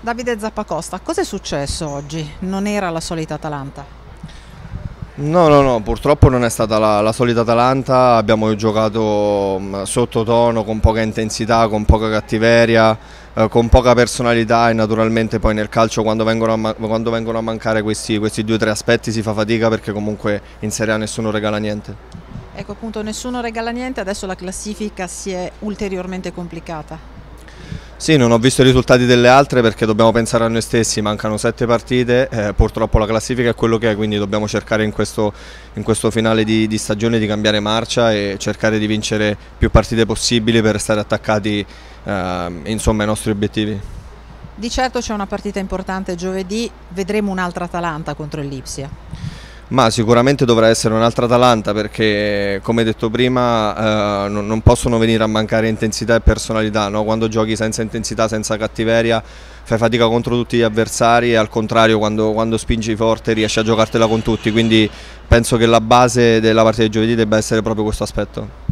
Davide Zappacosta, cosa è successo oggi? Non era la solita Atalanta? No, no, no, purtroppo non è stata la, la solita Atalanta, abbiamo giocato mm, sottotono, con poca intensità, con poca cattiveria, eh, con poca personalità e naturalmente poi nel calcio quando vengono a, quando vengono a mancare questi, questi due o tre aspetti si fa fatica perché comunque in Serie A nessuno regala niente. Ecco appunto, nessuno regala niente, adesso la classifica si è ulteriormente complicata. Sì, non ho visto i risultati delle altre perché dobbiamo pensare a noi stessi, mancano sette partite, eh, purtroppo la classifica è quello che è, quindi dobbiamo cercare in questo, in questo finale di, di, stagione di cambiare marcia e cercare di vincere più partite possibili per restare attaccati eh, insomma, ai nostri obiettivi. Di certo c'è una partita importante giovedì, vedremo un'altra Atalanta contro il Lipsia. Ma sicuramente dovrà essere un'altra Atalanta perché come detto prima eh, non possono venire a mancare intensità e personalità, no? quando giochi senza intensità, senza cattiveria fai fatica contro tutti gli avversari e al contrario quando, quando spingi forte riesci a giocartela con tutti, quindi penso che la base della partita di giovedì debba essere proprio questo aspetto.